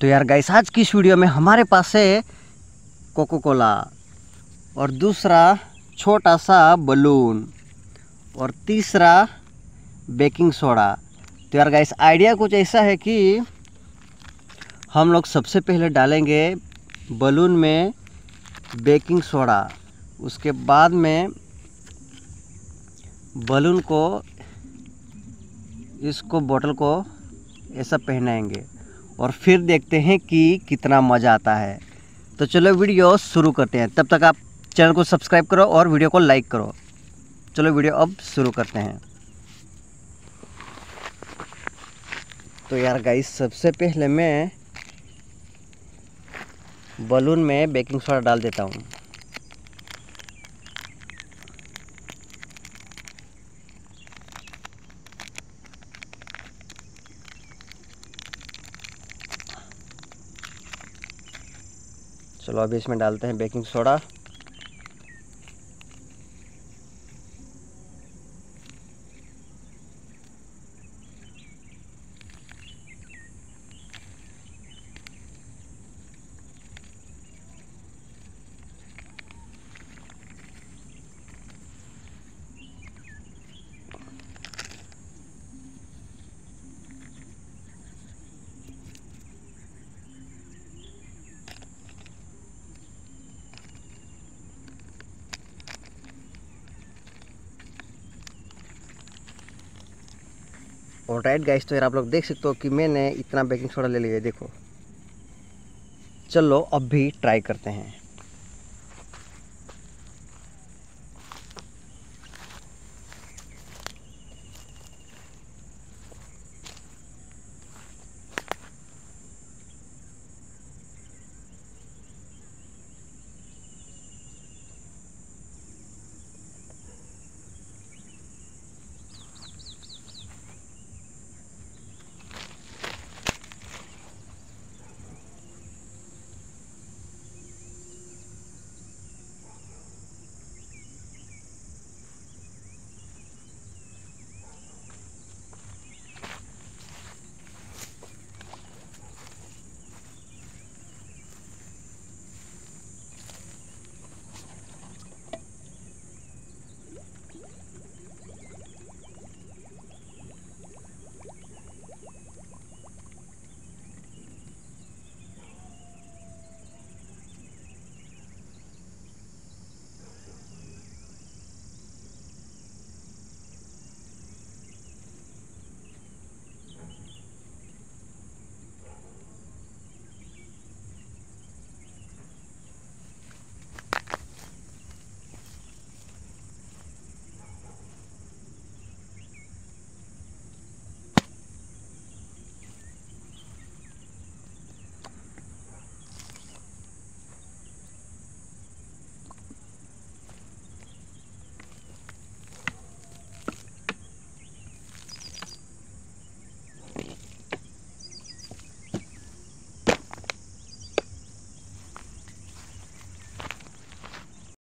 तो यार गाइस आज की इस वीडियो में हमारे पास है कोको कोला और दूसरा छोटा सा बलून और तीसरा बेकिंग सोडा तो यार गाइस आइडिया कुछ ऐसा है कि हम लोग सबसे पहले डालेंगे बलून में बेकिंग सोडा उसके बाद में बलून को इसको बोतल को ऐसा पहनाएंगे और फिर देखते हैं कि कितना मज़ा आता है तो चलो वीडियो शुरू करते हैं तब तक आप चैनल को सब्सक्राइब करो और वीडियो को लाइक करो चलो वीडियो अब शुरू करते हैं तो यार गाइस सबसे पहले मैं बलून में बेकिंग सोडा डाल देता हूँ चलो अभी इसमें डालते हैं बेकिंग सोडा और राइट गाइस तो यार आप लोग देख सकते हो कि मैंने इतना बेकिंग सोडा ले लिया देखो चलो अब भी ट्राई करते हैं